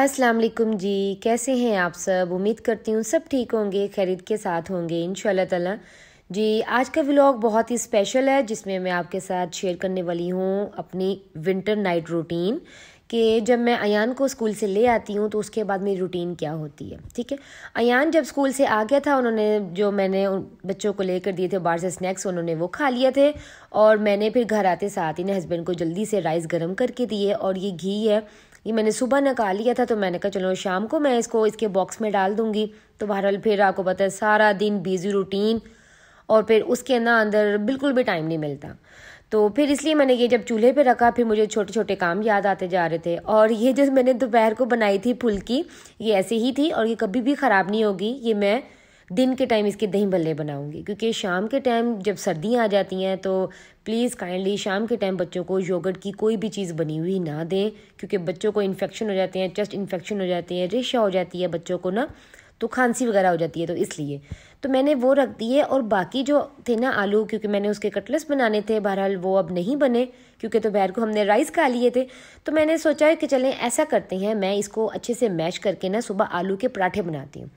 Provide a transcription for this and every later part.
अस्सलाम वालेकुम जी कैसे हैं आप सब उम्मीद करती हूँ सब ठीक होंगे खरीद के साथ होंगे इन ताला जी आज का व्लॉग बहुत ही स्पेशल है जिसमें मैं आपके साथ शेयर करने वाली हूँ अपनी विंटर नाइट रूटीन कि जब मैं अयान को स्कूल से ले आती हूँ तो उसके बाद मेरी रूटीन क्या होती है ठीक है अयान जब स्कूल से आ गया था उन्होंने जो मैंने उन बच्चों को लेकर दिए थे बाहर से स्नैक्स उन्होंने वो खा लिए थे और मैंने फिर घर आते साथ ही ने हस्बैंड को जल्दी से राइस गर्म करके दिए और ये घी है ये मैंने सुबह निकाल लिया था तो मैंने कहा चलो शाम को मैं इसको इसके बॉक्स में डाल दूँगी तो बहरहाल फिर आपको पता है सारा दिन बिजी रूटीन और फिर उसके ना अंदर बिल्कुल भी टाइम नहीं मिलता तो फिर इसलिए मैंने ये जब चूल्हे पे रखा फिर मुझे छोटे छोटे काम याद आते जा रहे थे और ये जो मैंने दोपहर को बनाई थी फुल्की ये ऐसे ही थी और ये कभी भी ख़राब नहीं होगी ये मैं दिन के टाइम इसके दही बल्ले बनाऊँगी क्योंकि शाम के टाइम जब सर्दियाँ आ जाती हैं तो प्लीज़ काइंडली शाम के टाइम बच्चों को योगर्ट की कोई भी चीज़ बनी हुई ना दें क्योंकि बच्चों को इन्फेक्शन हो जाते हैं चेस्ट इन्फेक्शन हो जाते हैं रेशा हो जाती है बच्चों को ना तो खांसी वगैरह हो जाती है तो इसलिए तो मैंने वो रख दिए और बाकी जो थे ना आलू क्योंकि मैंने उसके कटलेट्स बनाने थे बहरहाल वो अब नहीं बने क्योंकि तो बैर को हमने राइस खा लिए थे तो मैंने सोचा कि चलें ऐसा करते हैं मैं इसको अच्छे से मैश करके ना सुबह आलू के पराठे बनाती हूँ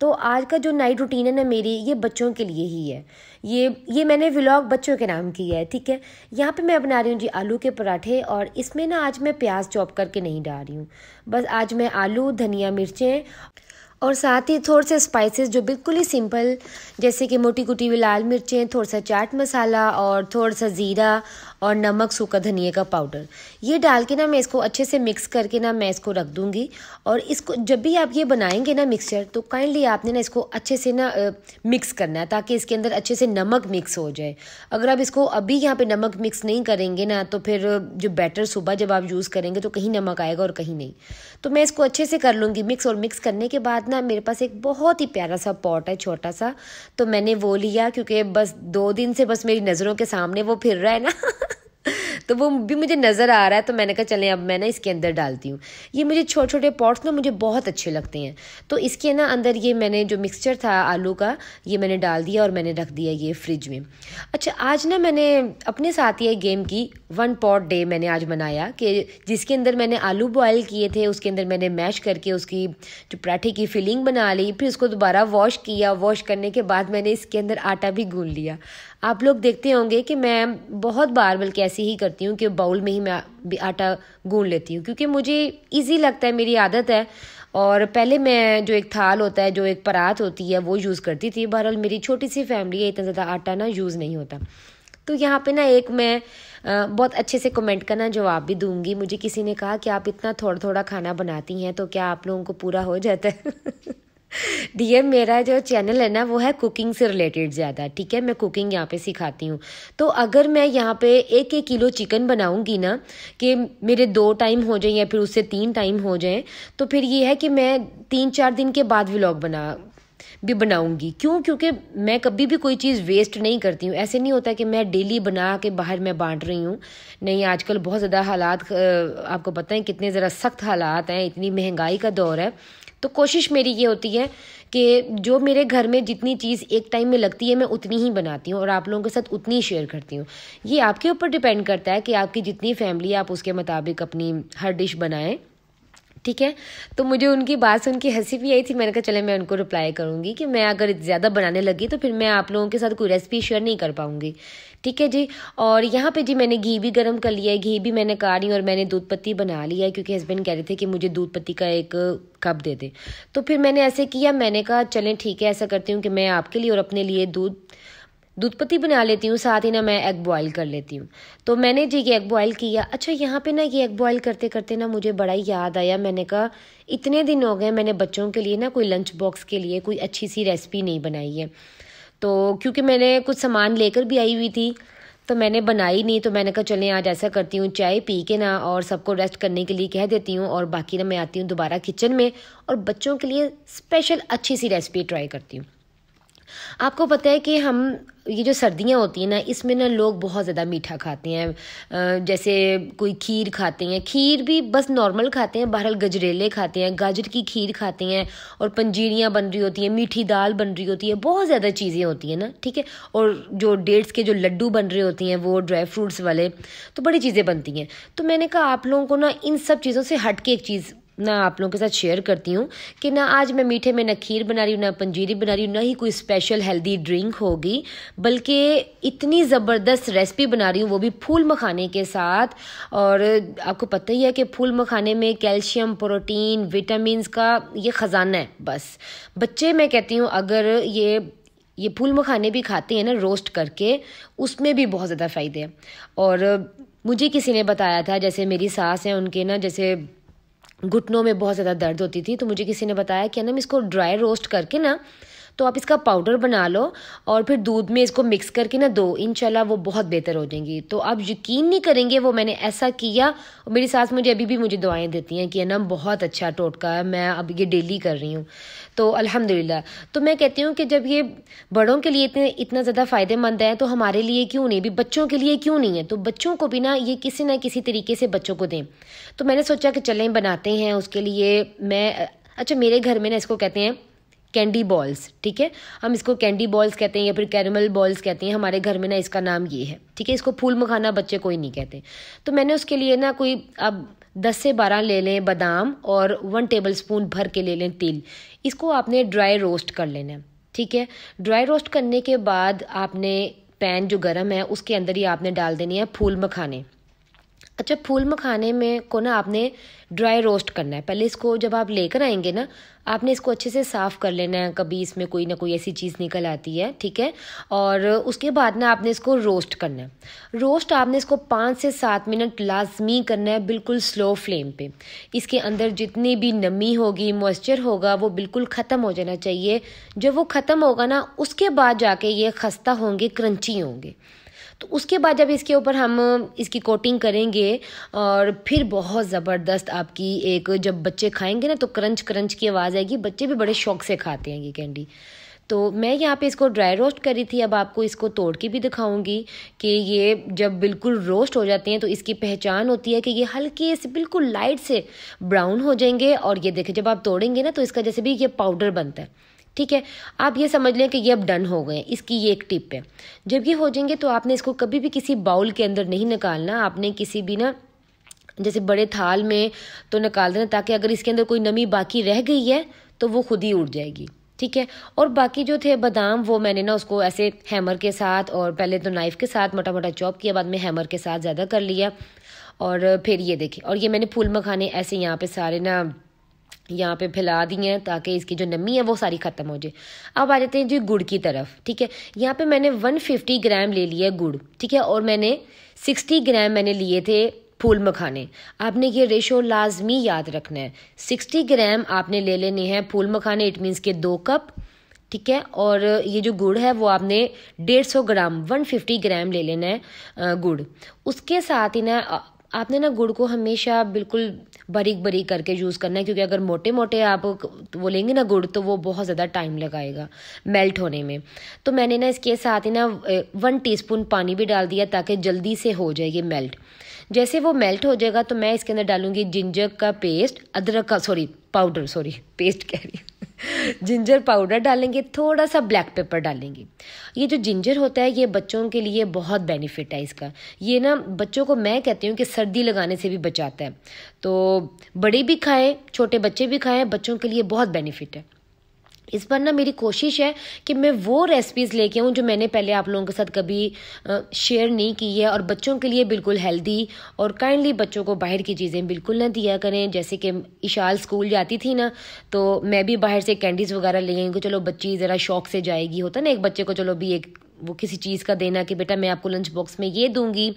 तो आज का जो नाइट रूटीन है ना मेरी ये बच्चों के लिए ही है ये ये मैंने व्लॉग बच्चों के नाम किया है ठीक है यहाँ पे मैं बना रही हूँ जी आलू के पराठे और इसमें ना आज मैं प्याज चॉप करके नहीं डाल रही हूँ बस आज मैं आलू धनिया मिर्चें और साथ ही थोड़े से स्पाइसेस जो बिल्कुल ही सिंपल जैसे कि मोटी कुटी हुई लाल मिर्चें थोड़ा सा चाट मसाला और थोड़ा सा ज़ीरा और नमक सूखा धनिए का पाउडर ये डाल के ना मैं इसको अच्छे से मिक्स करके ना मैं इसको रख दूँगी और इसको जब भी आप ये बनाएंगे ना मिक्सचर तो काइंडली आपने ना इसको अच्छे से ना मिक्स करना है ताकि इसके अंदर अच्छे से नमक मिक्स हो जाए अगर आप इसको अभी यहाँ पर नमक मिक्स नहीं करेंगे ना तो फिर जो बैटर सुबह जब आप यूज़ करेंगे तो कहीं नमक आएगा और कहीं नहीं तो मैं इसको अच्छे से कर लूँगी मिक्स और मिक्स करने के बाद ना मेरे पास एक बहुत ही प्यारा सा पॉट है छोटा सा तो मैंने वो लिया क्योंकि बस दो दिन से बस मेरी नज़रों के सामने वो फिर रहा है ना तो वो भी मुझे नज़र आ रहा है तो मैंने कहा चलें अब मैं ना इसके अंदर डालती हूँ ये मुझे छोटे छोटे पॉट्स ना मुझे बहुत अच्छे लगते हैं तो इसके ना अंदर ये मैंने जो मिक्सचर था आलू का ये मैंने डाल दिया और मैंने रख दिया ये फ्रिज में अच्छा आज ना मैंने अपने साथ ये गेम की वन पॉट डे मैंने आज मनाया कि जिसके अंदर मैंने आलू बॉयल किए थे उसके अंदर मैंने मैश करके उसकी जो पराठे की फिलिंग बना ली फिर उसको दोबारा वॉश किया वॉश करने के बाद मैंने इसके अंदर आटा भी गूंद लिया आप लोग देखते होंगे कि मैं बहुत बार बल्कि ऐसे ही कर करती हूँ कि बाउल में ही मैं आटा गूंढ लेती हूँ क्योंकि मुझे ईजी लगता है मेरी आदत है और पहले मैं जो एक थाल होता है जो एक परात होती है वो यूज़ करती थी बहरहाल मेरी छोटी सी फैमिली है इतना ज़्यादा आटा ना यूज़ नहीं होता तो यहाँ पे ना एक मैं बहुत अच्छे से कमेंट करना जवाब भी दूंगी मुझे किसी ने कहा कि आप इतना थोड़ा थोड़ा खाना बनाती हैं तो क्या आप लोगों को पूरा हो जाता है डीएम मेरा जो चैनल है ना वो है कुकिंग से रिलेटेड ज़्यादा ठीक है मैं कुकिंग यहाँ पे सिखाती हूँ तो अगर मैं यहाँ पे एक एक किलो चिकन बनाऊँगी ना कि मेरे दो टाइम हो जाए या फिर उससे तीन टाइम हो जाए तो फिर ये है कि मैं तीन चार दिन के बाद व्लॉग बना भी बनाऊंगी क्यों क्योंकि मैं कभी भी कोई चीज़ वेस्ट नहीं करती हूँ ऐसे नहीं होता कि मैं डेली बना के बाहर मैं बांट रही हूँ नहीं आजकल बहुत ज़्यादा हालात आपको पता है कितने ज़रा सख्त हालात हैं इतनी महंगाई का दौर है तो कोशिश मेरी ये होती है कि जो मेरे घर में जितनी चीज़ एक टाइम में लगती है मैं उतनी ही बनाती हूँ और आप लोगों के साथ उतनी ही शेयर करती हूँ ये आपके ऊपर डिपेंड करता है कि आपकी जितनी फैमिली आप उसके मुताबिक अपनी हर डिश बनाएं ठीक है तो मुझे उनकी बात से उनकी हंसी भी आई थी मैंने कहा चले मैं उनको रिप्लाई करूंगी कि मैं अगर ज़्यादा बनाने लगी तो फिर मैं आप लोगों के साथ कोई रेसिपी शेयर नहीं कर पाऊंगी ठीक है जी और यहाँ पे जी मैंने घी भी गर्म कर लिया है घी भी मैंने काढ़ी और मैंने दूध पत्ती बना लिया है क्योंकि हस्बैंड कह रहे थे कि मुझे दूध पत्ती का एक कप दे दें तो फिर मैंने ऐसे किया मैंने कहा चलें ठीक है ऐसा करती हूँ कि मैं आपके लिए और अपने लिए दूध दूधपति बना लेती हूँ साथ ही ना मैं एग बॉयल कर लेती हूँ तो मैंने जी ये एग बॉयल किया अच्छा यहाँ पे ना ये एग बॉयल करते करते ना मुझे बड़ा ही याद आया मैंने कहा इतने दिन हो गए मैंने बच्चों के लिए ना कोई लंच बॉक्स के लिए कोई अच्छी सी रेसिपी नहीं बनाई है तो क्योंकि मैंने कुछ सामान लेकर भी आई हुई थी तो मैंने बनाई नहीं तो मैंने कहा चलें आज ऐसा करती हूँ चाय पी के ना और सबको रेस्ट करने के लिए कह देती हूँ और बाकी ना मैं आती हूँ दोबारा किचन में और बच्चों के लिए स्पेशल अच्छी सी रेसिपी ट्राई करती हूँ आपको पता है कि हम ये जो सर्दियाँ होती हैं ना इसमें ना लोग बहुत ज़्यादा मीठा खाते हैं जैसे कोई खीर खाते हैं खीर भी बस नॉर्मल खाते हैं बहरहाल गजरेले खाते हैं गाजर की खीर खाते हैं और पंजीरियाँ बन रही होती हैं मीठी दाल बन रही होती है बहुत ज़्यादा चीज़ें होती हैं ना ठीक है और जो डेट्स के जो लड्डू बन रहे होती हैं वो ड्राई फ्रूट्स वाले तो बड़ी चीज़ें बनती हैं तो मैंने कहा आप लोगों को ना इन सब चीज़ों से हट के एक चीज़ ना आप लोगों के साथ शेयर करती हूँ कि ना आज मैं मीठे में ना खीर बना रही हूँ ना पंजीरी बना रही हूँ ना ही कोई स्पेशल हेल्दी ड्रिंक होगी बल्कि इतनी ज़बरदस्त रेसिपी बना रही हूँ वो भी फूल मखाने के साथ और आपको पता ही है कि फूल मखाने में कैल्शियम प्रोटीन विटामिन का ये ख़जाना है बस बच्चे मैं कहती हूँ अगर ये ये फूल मखाने भी खाते हैं ना रोस्ट करके उसमें भी बहुत ज़्यादा फ़ायदे हैं और मुझे किसी ने बताया था जैसे मेरी सास है उनके ना जैसे घुटनों में बहुत ज़्यादा दर्द होती थी तो मुझे किसी ने बताया कि ना इसको ड्राई रोस्ट करके ना तो आप इसका पाउडर बना लो और फिर दूध में इसको मिक्स करके ना दो इनशाला वो बहुत बेहतर हो जाएंगी तो आप यकीन नहीं करेंगे वो मैंने ऐसा किया और मेरी सास मुझे अभी भी मुझे दुआएं देती हैं कि है ना बहुत अच्छा टोटका है मैं अब ये डेली कर रही हूँ तो अल्हम्दुलिल्लाह तो मैं कहती हूँ कि जब ये बड़ों के लिए इतने इतना ज़्यादा फ़ायदेमंद है तो हमारे लिए क्यों नहीं भी बच्चों के लिए क्यों नहीं है तो बच्चों को भी ना ये किसी ना किसी तरीके से बच्चों को दें तो मैंने सोचा कि चलें बनाते हैं उसके लिए मैं अच्छा मेरे घर में ना इसको कहते हैं कैंडी बॉल्स ठीक है हम इसको कैंडी बॉल्स कहते हैं या फिर कैरमल बॉल्स कहते हैं हमारे घर में ना इसका नाम ये है ठीक है इसको फूल मखाना बच्चे कोई नहीं कहते तो मैंने उसके लिए ना कोई अब दस से बारह ले लें बादाम और वन टेबल स्पून भर के ले लें तिल इसको आपने ड्राई रोस्ट कर लेना है ठीक है ड्राई रोस्ट करने के बाद आपने पैन जो गर्म है उसके अंदर ही आपने डाल देनी है फूल मखाने अच्छा फूल मखाने में को ना आपने ड्राई रोस्ट करना है पहले इसको जब आप लेकर आएंगे ना आपने इसको अच्छे से साफ़ कर लेना है कभी इसमें कोई ना कोई ऐसी चीज़ निकल आती है ठीक है और उसके बाद ना आपने इसको रोस्ट करना है रोस्ट आपने इसको पाँच से सात मिनट लाजमी करना है बिल्कुल स्लो फ्लेम पे इसके अंदर जितनी भी नमी होगी मॉइस्चर होगा वो बिल्कुल ख़त्म हो जाना चाहिए जब वो ख़त्म होगा ना उसके बाद जाके ये खस्ता होंगे क्रंची होंगे तो उसके बाद जब इसके ऊपर हम इसकी कोटिंग करेंगे और फिर बहुत ज़बरदस्त आपकी एक जब बच्चे खाएंगे ना तो क्रंच क्रंच की आवाज़ आएगी बच्चे भी बड़े शौक से खाते हैं ये कैंडी तो मैं यहाँ पे इसको ड्राई रोस्ट करी थी अब आपको इसको तोड़ के भी दिखाऊंगी कि ये जब बिल्कुल रोस्ट हो जाते हैं तो इसकी पहचान होती है कि ये हल्के से बिल्कुल लाइट से ब्राउन हो जाएंगे और ये देखें जब आप तोड़ेंगे ना तो इसका जैसे भी ये पाउडर बनता है ठीक है आप ये समझ लें कि ये अब डन हो गए इसकी ये एक टिप है जब ये हो जाएंगे तो आपने इसको कभी भी किसी बाउल के अंदर नहीं निकालना आपने किसी भी ना जैसे बड़े थाल में तो निकाल देना ताकि अगर इसके अंदर कोई नमी बाकी रह गई है तो वो खुद ही उड़ जाएगी ठीक है और बाकी जो थे बादाम वो मैंने ना उसको ऐसे हैमर के साथ और पहले तो नाइफ़ के साथ मोटा मोटा चॉप किया बाद में हैमर के साथ ज़्यादा कर लिया और फिर ये देखिए और ये मैंने फूल मखाने ऐसे यहाँ पे सारे ना यहाँ पे फैला दी हैं ताकि इसकी जो नमी है वो सारी ख़त्म हो जाए अब आ जाते हैं जी गुड़ की तरफ ठीक है यहाँ पे मैंने 150 ग्राम ले लिया है गुड़ ठीक है और मैंने 60 ग्राम मैंने लिए थे फूल मखाने आपने ये रेशो लाजमी याद रखना है 60 ग्राम आपने ले लेने हैं फूल मखाने इट मीन्स के दो कप ठीक है और ये जो गुड़ है वो आपने डेढ़ सौ ग्राम वन फिफ्टी ग्राम ले लेना है गुड़ उसके साथ ही ना आपने ना गुड़ को हमेशा बिल्कुल बारीक बारीक करके यूज़ करना है क्योंकि अगर मोटे मोटे आप वो लेंगे ना गुड़ तो वो बहुत ज़्यादा टाइम लगाएगा मेल्ट होने में तो मैंने ना इसके साथ ही ना वन टीस्पून पानी भी डाल दिया ताकि जल्दी से हो जाएगी मेल्ट जैसे वो मेल्ट हो जाएगा तो मैं इसके अंदर डालूँगी जिंजर का पेस्ट अदरक का सॉरी पाउडर सॉरी पेस्ट कह रही हूँ जिंजर पाउडर डालेंगे थोड़ा सा ब्लैक पेपर डालेंगे ये जो जिंजर होता है ये बच्चों के लिए बहुत बेनिफिट है इसका ये ना बच्चों को मैं कहती हूँ कि सर्दी लगाने से भी बचाता है तो बड़े भी खाएं छोटे बच्चे भी खाएं बच्चों के लिए बहुत बेनिफिट है इस पर ना मेरी कोशिश है कि मैं वो रेसिपीज़ लेके आऊँ जो मैंने पहले आप लोगों के साथ कभी शेयर नहीं की है और बच्चों के लिए बिल्कुल हेल्दी और काइंडली बच्चों को बाहर की चीज़ें बिल्कुल ना दिया करें जैसे कि इशाल स्कूल जाती थी ना तो मैं भी बाहर से कैंडीज़ वगैरह ले आई कि चलो बच्ची ज़रा शौक से जाएगी होता ना एक बच्चे को चलो भी एक वो किसी चीज़ का देना कि बेटा मैं आपको लंच बॉक्स में ये दूंगी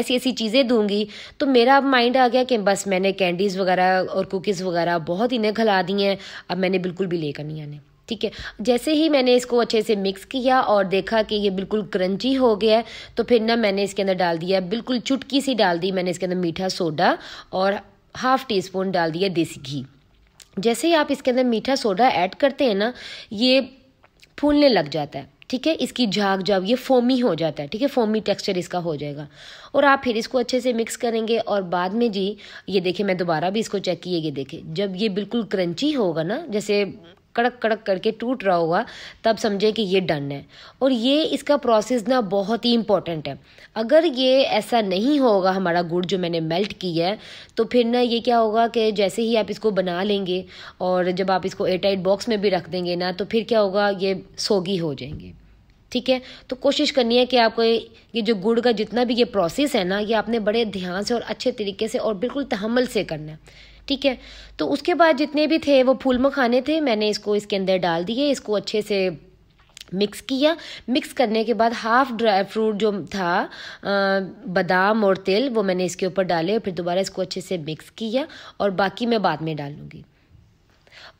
ऐसी ऐसी चीज़ें दूंगी तो मेरा अब माइंड आ गया कि बस मैंने कैंडीज़ वगैरह और कुकीज़ वगैरह बहुत इन्हें खिला दी हैं अब मैंने बिल्कुल भी लेकर नहीं आने ठीक है जैसे ही मैंने इसको अच्छे से मिक्स किया और देखा कि ये बिल्कुल क्रंची हो गया है तो फिर ना मैंने इसके अंदर डाल दिया बिल्कुल चुटकी सी डाल दी मैंने इसके अंदर मीठा सोडा और हाफ़ टी स्पून डाल दिया देसी घी जैसे ही आप इसके अंदर मीठा सोडा ऐड करते हैं ना ये फूलने लग जाता है ठीक है इसकी झाग जब ये फोमी हो जाता है ठीक है फोमी टेक्सचर इसका हो जाएगा और आप फिर इसको अच्छे से मिक्स करेंगे और बाद में जी ये देखिए मैं दोबारा भी इसको चेक किए ये देखिए जब ये बिल्कुल क्रंची होगा ना जैसे कड़क कड़क करके टूट रहा होगा तब समझे कि ये डन है और ये इसका प्रोसेस ना बहुत ही इम्पॉर्टेंट है अगर ये ऐसा नहीं होगा हमारा गुड़ जो मैंने मेल्ट किया है तो फिर ना ये क्या होगा कि जैसे ही आप इसको बना लेंगे और जब आप इसको एयरटाइट बॉक्स में भी रख देंगे ना तो फिर क्या होगा ये सोगी हो जाएंगे ठीक है तो कोशिश करनी है कि आपको ये जो गुड़ का जितना भी ये प्रोसेस है ना ये आपने बड़े ध्यान से और अच्छे तरीके से और बिल्कुल तहमल से करना है ठीक है तो उसके बाद जितने भी थे वो फूल मखाने थे मैंने इसको इसके अंदर डाल दिए इसको अच्छे से मिक्स किया मिक्स करने के बाद हाफ ड्राई फ्रूट जो था बादाम और तिल वो मैंने इसके ऊपर डाले और फिर दोबारा इसको अच्छे से मिक्स किया और बाकी मैं बाद में डालूँगी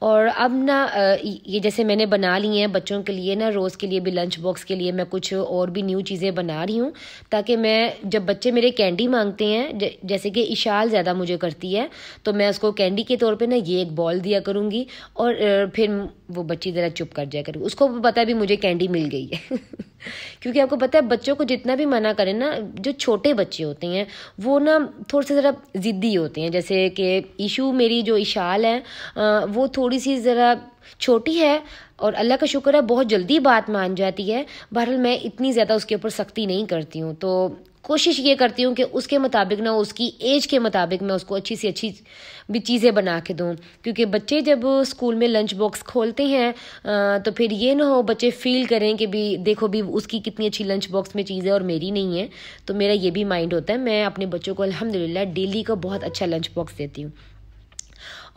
और अब ना ये जैसे मैंने बना ली हैं बच्चों के लिए ना रोज़ के लिए भी लंच बॉक्स के लिए मैं कुछ और भी न्यू चीज़ें बना रही हूँ ताकि मैं जब बच्चे मेरे कैंडी मांगते हैं जैसे कि इशाल ज़्यादा मुझे करती है तो मैं उसको कैंडी के तौर पे ना ये एक बॉल दिया करूँगी और फिर वो बच्ची ज़रा चुप कर जाया करूँगी उसको पता भी मुझे कैंडी मिल गई है क्योंकि आपको पता है बच्चों को जितना भी मना करें ना जो छोटे बच्चे होते हैं वो ना थोड़े से ज़रा ज़िद्दी होते हैं जैसे कि ईशू मेरी जो इशाल है वो थोड़ी सी ज़रा छोटी है और अल्लाह का शुक्र है बहुत जल्दी बात मान जाती है बहरहाल मैं इतनी ज़्यादा उसके ऊपर सख्ती नहीं करती हूँ तो कोशिश ये करती हूँ कि उसके मुताबिक ना उसकी एज के मुताबिक मैं उसको अच्छी से अच्छी भी चीज़ें बना के दूँ क्योंकि बच्चे जब स्कूल में लंच बॉक्स खोलते हैं तो फिर ये ना हो बच्चे फील करें कि भी देखो भी उसकी कितनी अच्छी लंच बॉक्स में चीज़ है और मेरी नहीं है तो मेरा ये भी माइंड होता है मैं अपने बच्चों को अलहमदिल्ला डेली का बहुत अच्छा लंच बॉक्स देती हूँ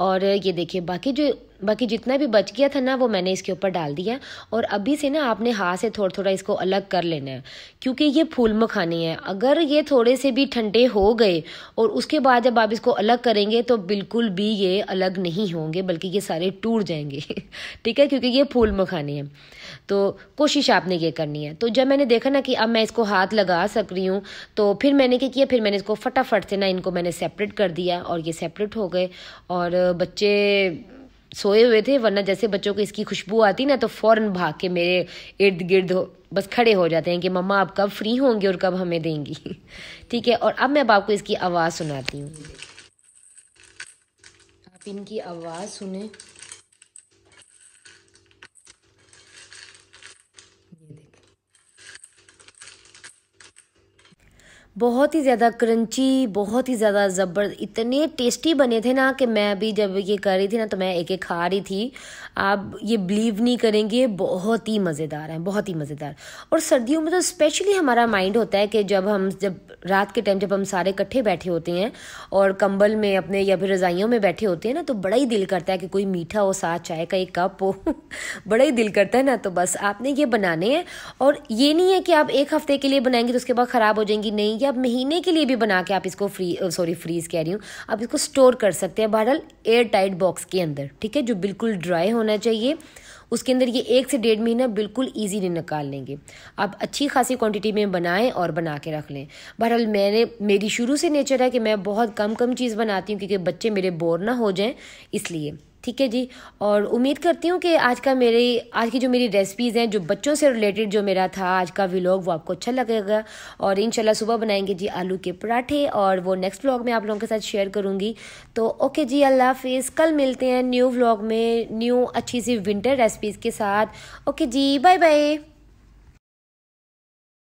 और ये देखिए बाकी जो बाकी जितना भी बच गया था ना वो मैंने इसके ऊपर डाल दिया और अभी से ना आपने हाथ से थोड़ा थोड़ा इसको अलग कर लेना है क्योंकि ये फूल मखानी है अगर ये थोड़े से भी ठंडे हो गए और उसके बाद जब आप इसको अलग करेंगे तो बिल्कुल भी ये अलग नहीं होंगे बल्कि ये सारे टूट जाएंगे ठीक है क्योंकि ये फूल मखानी है तो कोशिश आपने ये करनी है तो जब मैंने देखा ना कि अब मैं इसको हाथ लगा सक रही हूँ तो फिर मैंने क्या किया फिर मैंने इसको फटाफट से ना इनको मैंने सेपरेट कर दिया और ये सेपरेट हो गए और बच्चे सोए हुए थे वरना जैसे बच्चों को इसकी खुशबू आती ना तो फ़ौरन भाग के मेरे इर्द गिर्द बस खड़े हो जाते हैं कि मम्मा आप कब फ्री होंगे और कब हमें देंगी ठीक है और अब मैं अब आपको इसकी आवाज़ सुनाती हूँ आप इनकी आवाज़ सुने बहुत ही ज़्यादा क्रंची बहुत ही ज़्यादा ज़बर इतने टेस्टी बने थे ना कि मैं अभी जब ये कर रही थी ना तो मैं एक एक खा रही थी आप ये बिलीव नहीं करेंगे बहुत ही मज़ेदार हैं बहुत ही मज़ेदार और सर्दियों में तो स्पेशली हमारा माइंड होता है कि जब हम जब रात के टाइम जब हम सारे इकट्ठे बैठे होते हैं और कंबल में अपने या फिर रज़ाइयों में बैठे होते हैं ना तो बड़ा ही दिल करता है कि कोई मीठा हो साथ चाय का एक कप हो बड़ा ही दिल करता है ना तो बस आपने ये बनाने हैं और ये नहीं है कि आप एक हफ़्ते के लिए बनाएंगे तो उसके बाद ख़राब हो जाएंगी नहीं कि आप महीने के लिए भी बना के आप इसको फ्री सॉरी फ्रीज कह रही हूँ आप इसको स्टोर कर सकते हैं बहरहाल एयर टाइट बॉक्स के अंदर ठीक है जो बिल्कुल ड्राई होना चाहिए उसके अंदर ये एक से डेढ़ महीना बिल्कुल ईजीली निकाल लेंगे आप अच्छी खासी क्वांटिटी में बनाएं और बना के रख लें बहरहाल मैंने मेरी शुरू से नेचर है कि मैं बहुत कम कम चीज़ बनाती हूँ क्योंकि बच्चे मेरे बोर ना हो जाएं इसलिए ठीक है जी और उम्मीद करती हूँ कि आज का मेरी आज की जो मेरी रेसिपीज़ हैं जो बच्चों से रिलेटेड जो मेरा था आज का व्लॉग वो आपको अच्छा लगेगा और इन सुबह बनाएंगे जी आलू के पराठे और वो नेक्स्ट व्लॉग में आप लोगों के साथ शेयर करूँगी तो ओके जी अल्लाह हाफिज़ कल मिलते हैं न्यू व्लॉग में न्यू अच्छी सी विंटर रेसिपीज़ के साथ ओके जी बाय बाय